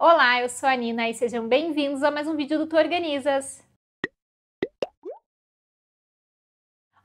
Olá, eu sou a Nina e sejam bem-vindos a mais um vídeo do Tu Organizas.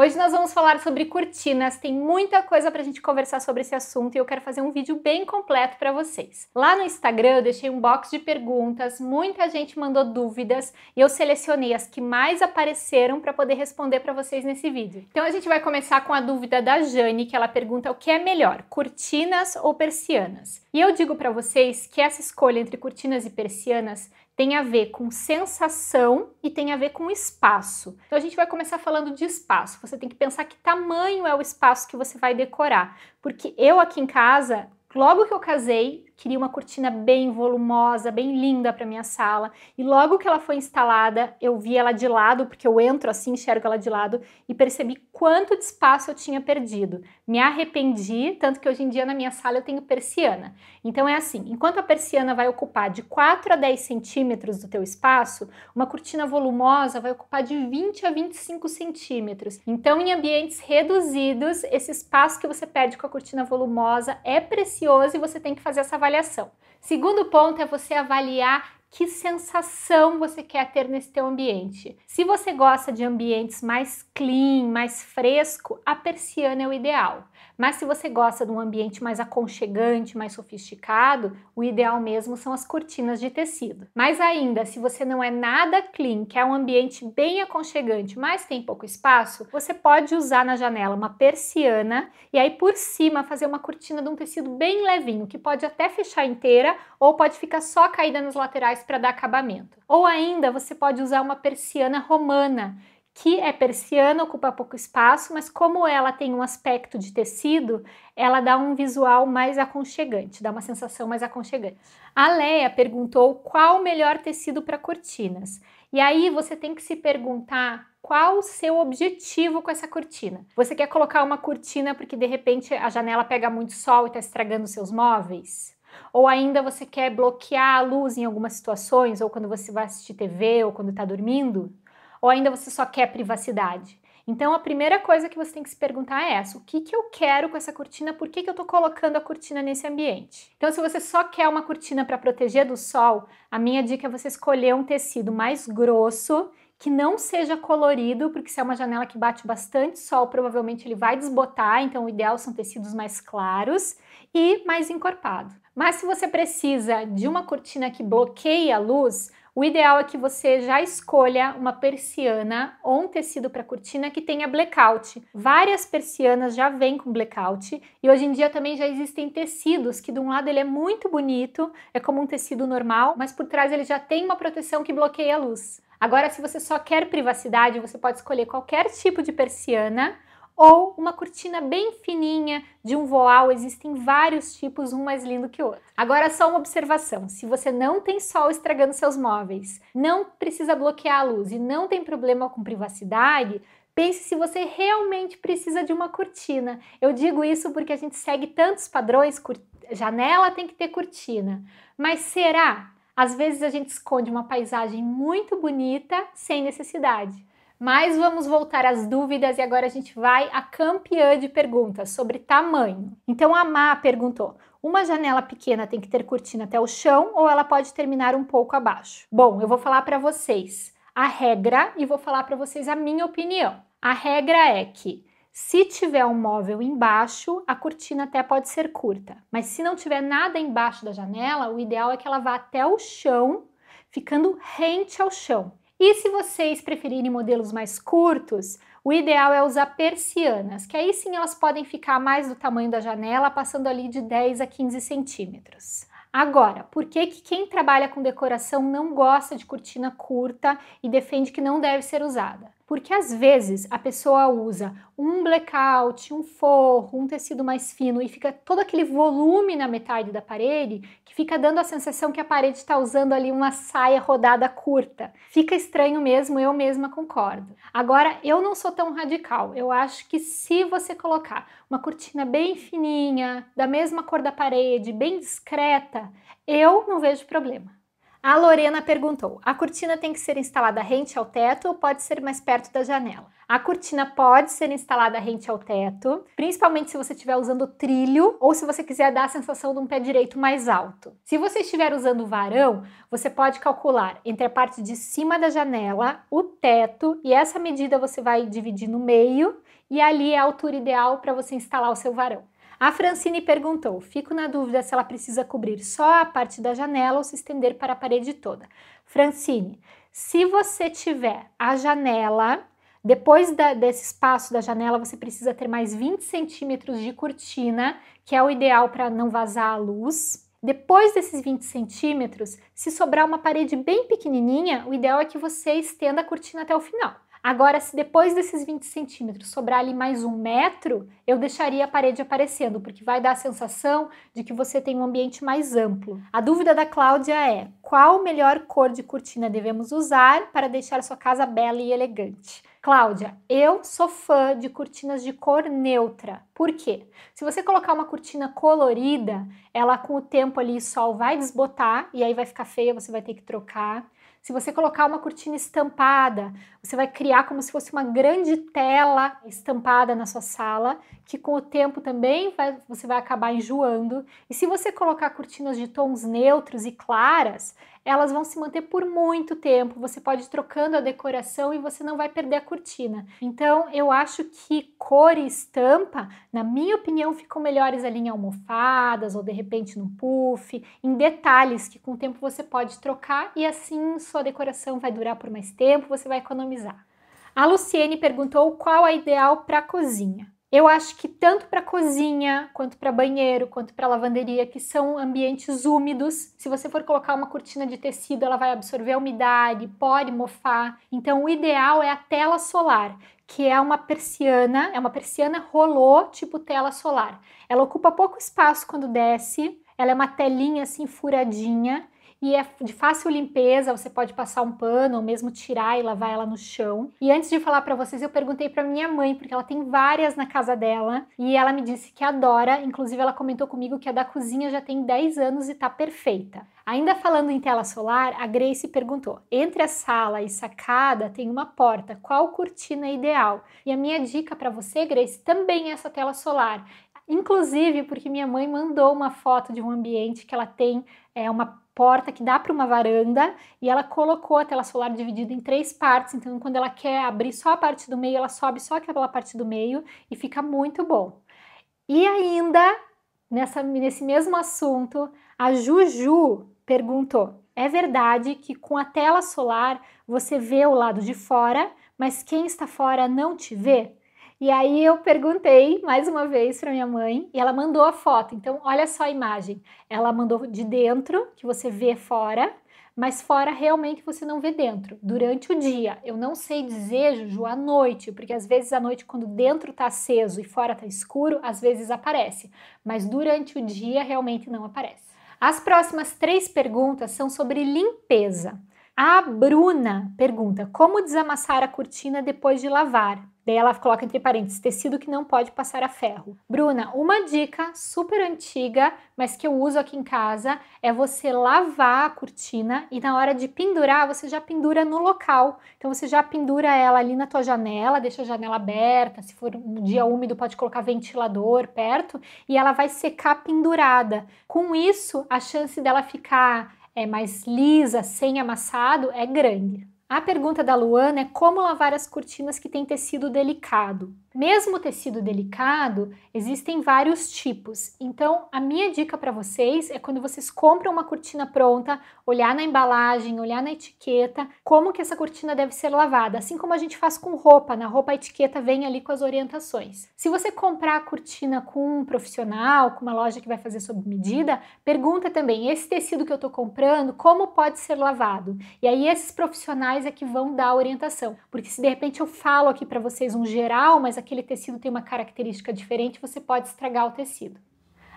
Hoje nós vamos falar sobre cortinas, tem muita coisa para a gente conversar sobre esse assunto e eu quero fazer um vídeo bem completo para vocês. Lá no Instagram eu deixei um box de perguntas, muita gente mandou dúvidas e eu selecionei as que mais apareceram para poder responder para vocês nesse vídeo. Então a gente vai começar com a dúvida da Jane, que ela pergunta o que é melhor, cortinas ou persianas? E eu digo para vocês que essa escolha entre cortinas e persianas tem a ver com sensação e tem a ver com espaço. Então a gente vai começar falando de espaço. Você tem que pensar que tamanho é o espaço que você vai decorar, porque eu aqui em casa, logo que eu casei, queria uma cortina bem volumosa, bem linda para minha sala. E logo que ela foi instalada, eu vi ela de lado, porque eu entro assim, enxergo ela de lado e percebi quanto de espaço eu tinha perdido. Me arrependi, tanto que hoje em dia na minha sala eu tenho persiana. Então é assim, enquanto a persiana vai ocupar de 4 a 10 centímetros do teu espaço, uma cortina volumosa vai ocupar de 20 a 25 centímetros. Então em ambientes reduzidos, esse espaço que você perde com a cortina volumosa é precioso e você tem que fazer essa avaliação avaliação. Segundo ponto é você avaliar que sensação você quer ter nesse teu ambiente. Se você gosta de ambientes mais clean, mais fresco, a persiana é o ideal. Mas se você gosta de um ambiente mais aconchegante, mais sofisticado, o ideal mesmo são as cortinas de tecido. Mas ainda, se você não é nada clean, quer um ambiente bem aconchegante, mas tem pouco espaço, você pode usar na janela uma persiana e aí por cima fazer uma cortina de um tecido bem levinho, que pode até fechar inteira ou pode ficar só caída nas laterais para dar acabamento. Ou ainda você pode usar uma persiana romana, que é persiana, ocupa pouco espaço, mas como ela tem um aspecto de tecido, ela dá um visual mais aconchegante, dá uma sensação mais aconchegante. A Leia perguntou qual o melhor tecido para cortinas. E aí você tem que se perguntar qual o seu objetivo com essa cortina. Você quer colocar uma cortina porque de repente a janela pega muito sol e está estragando seus móveis? ou ainda você quer bloquear a luz em algumas situações, ou quando você vai assistir TV, ou quando está dormindo, ou ainda você só quer privacidade. Então, a primeira coisa que você tem que se perguntar é essa: o que, que eu quero com essa cortina? Por que, que eu estou colocando a cortina nesse ambiente? Então, se você só quer uma cortina para proteger do sol, a minha dica é você escolher um tecido mais grosso que não seja colorido, porque se é uma janela que bate bastante sol, provavelmente ele vai desbotar, então o ideal são tecidos mais claros e mais encorpado. Mas se você precisa de uma cortina que bloqueie a luz, o ideal é que você já escolha uma persiana ou um tecido para cortina que tenha blackout. Várias persianas já vêm com blackout e hoje em dia também já existem tecidos que de um lado ele é muito bonito, é como um tecido normal, mas por trás ele já tem uma proteção que bloqueia a luz. Agora, se você só quer privacidade, você pode escolher qualquer tipo de persiana ou uma cortina bem fininha de um voal. Existem vários tipos, um mais lindo que o outro. Agora, só uma observação: se você não tem sol estragando seus móveis, não precisa bloquear a luz e não tem problema com privacidade, Pense se você realmente precisa de uma cortina. Eu digo isso porque a gente segue tantos padrões, janela tem que ter cortina. Mas será? Às vezes a gente esconde uma paisagem muito bonita sem necessidade. Mas vamos voltar às dúvidas e agora a gente vai à campeã de perguntas sobre tamanho. Então a Má perguntou: uma janela pequena tem que ter cortina até o chão ou ela pode terminar um pouco abaixo? Bom, eu vou falar para vocês a regra e vou falar para vocês a minha opinião. A regra é que se tiver um móvel embaixo, a cortina até pode ser curta, mas se não tiver nada embaixo da janela, o ideal é que ela vá até o chão, ficando rente ao chão. E se vocês preferirem modelos mais curtos, o ideal é usar persianas, que aí sim elas podem ficar mais do tamanho da janela, passando ali de 10 a 15 centímetros. Agora, por que, que quem trabalha com decoração não gosta de cortina curta e defende que não deve ser usada? porque às vezes a pessoa usa um blackout, um forro, um tecido mais fino e fica todo aquele volume na metade da parede que fica dando a sensação que a parede está usando ali uma saia rodada curta. Fica estranho mesmo, eu mesma concordo. Agora, eu não sou tão radical. Eu acho que se você colocar uma cortina bem fininha, da mesma cor da parede, bem discreta, eu não vejo problema. A Lorena perguntou: a cortina tem que ser instalada rente ao teto ou pode ser mais perto da janela? A cortina pode ser instalada rente ao teto, principalmente se você estiver usando trilho ou se você quiser dar a sensação de um pé direito mais alto. Se você estiver usando varão, você pode calcular entre a parte de cima da janela, o teto, e essa medida você vai dividir no meio, e ali é a altura ideal para você instalar o seu varão. A Francine perguntou: fico na dúvida se ela precisa cobrir só a parte da janela ou se estender para a parede toda. Francine, se você tiver a janela, depois da, desse espaço da janela, você precisa ter mais 20 centímetros de cortina, que é o ideal para não vazar a luz. Depois desses 20 centímetros, se sobrar uma parede bem pequenininha, o ideal é que você estenda a cortina até o final. Agora, se depois desses 20 centímetros sobrar ali mais um metro, eu deixaria a parede aparecendo, porque vai dar a sensação de que você tem um ambiente mais amplo. A dúvida da Cláudia é: qual melhor cor de cortina devemos usar para deixar sua casa bela e elegante? Cláudia, eu sou fã de cortinas de cor neutra. Por quê? Se você colocar uma cortina colorida, ela com o tempo ali o sol vai desbotar e aí vai ficar feia, você vai ter que trocar. Se você colocar uma cortina estampada, você vai criar como se fosse uma grande tela estampada na sua sala, que com o tempo também vai, você vai acabar enjoando. E se você colocar cortinas de tons neutros e claras, elas vão se manter por muito tempo. Você pode ir trocando a decoração e você não vai perder a cortina. Então, eu acho que cor e estampa, na minha opinião, ficam melhores ali em almofadas ou de repente no puff, em detalhes que com o tempo você pode trocar e assim sua decoração vai durar por mais tempo, você vai economizar. A Luciene perguntou qual a ideal para cozinha. Eu acho que tanto para cozinha, quanto para banheiro, quanto para lavanderia, que são ambientes úmidos, se você for colocar uma cortina de tecido, ela vai absorver a umidade, pode mofar. Então, o ideal é a tela solar, que é uma persiana, é uma persiana rolô tipo tela solar. Ela ocupa pouco espaço quando desce, ela é uma telinha assim furadinha e é de fácil limpeza, você pode passar um pano ou mesmo tirar e lavar ela no chão. E antes de falar para vocês, eu perguntei para minha mãe, porque ela tem várias na casa dela, e ela me disse que adora, inclusive ela comentou comigo que a da cozinha já tem 10 anos e tá perfeita. Ainda falando em tela solar, a Grace perguntou: "Entre a sala e sacada tem uma porta, qual cortina é ideal?". E a minha dica para você, Grace, também é essa tela solar. Inclusive porque minha mãe mandou uma foto de um ambiente que ela tem é uma porta que dá para uma varanda e ela colocou a tela solar dividida em três partes. Então, quando ela quer abrir só a parte do meio, ela sobe só aquela parte do meio e fica muito bom. E ainda, nessa, nesse mesmo assunto, a Juju perguntou: é verdade que com a tela solar você vê o lado de fora, mas quem está fora não te vê? E aí eu perguntei mais uma vez para minha mãe e ela mandou a foto. Então, olha só a imagem. Ela mandou de dentro, que você vê fora, mas fora realmente você não vê dentro, durante o dia. Eu não sei dizer, Juju, à noite, porque às vezes à noite, quando dentro tá aceso e fora tá escuro, às vezes aparece, mas durante o dia realmente não aparece. As próximas três perguntas são sobre limpeza. A Bruna pergunta: como desamassar a cortina depois de lavar? Daí ela coloca entre parênteses: tecido que não pode passar a ferro. Bruna, uma dica super antiga, mas que eu uso aqui em casa, é você lavar a cortina e na hora de pendurar, você já pendura no local. Então você já pendura ela ali na tua janela, deixa a janela aberta. Se for um dia úmido, pode colocar ventilador perto e ela vai secar pendurada. Com isso, a chance dela ficar é, mais lisa, sem amassado, é grande. A pergunta da Luana é como lavar as cortinas que tem tecido delicado? Mesmo tecido delicado, existem vários tipos. Então, a minha dica para vocês é quando vocês compram uma cortina pronta, olhar na embalagem, olhar na etiqueta, como que essa cortina deve ser lavada, assim como a gente faz com roupa, na roupa a etiqueta vem ali com as orientações. Se você comprar a cortina com um profissional, com uma loja que vai fazer sob medida, pergunta também: esse tecido que eu estou comprando, como pode ser lavado? E aí esses profissionais é que vão dar a orientação, porque se de repente eu falo aqui para vocês um geral, mas aquele tecido tem uma característica diferente, você pode estragar o tecido.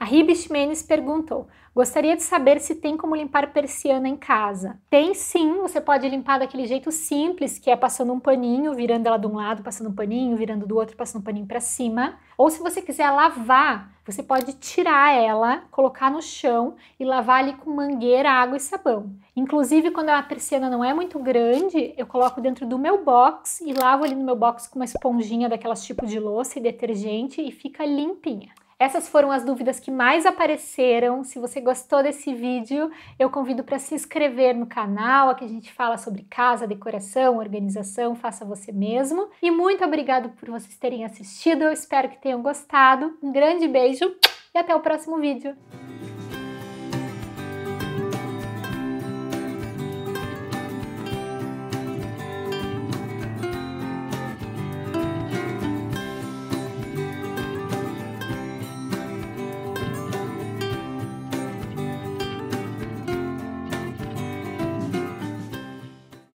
A Ribes Menes perguntou: Gostaria de saber se tem como limpar persiana em casa. Tem sim, você pode limpar daquele jeito simples, que é passando um paninho, virando ela de um lado, passando um paninho, virando do outro, passando um paninho para cima. Ou se você quiser lavar, você pode tirar ela, colocar no chão e lavar ali com mangueira, água e sabão. Inclusive, quando a persiana não é muito grande, eu coloco dentro do meu box e lavo ali no meu box com uma esponjinha daquelas tipo de louça e detergente e fica limpinha. Essas foram as dúvidas que mais apareceram. Se você gostou desse vídeo, eu convido para se inscrever no canal. Aqui a gente fala sobre casa, decoração, organização, faça você mesmo. E muito obrigado por vocês terem assistido. Eu espero que tenham gostado. Um grande beijo e até o próximo vídeo.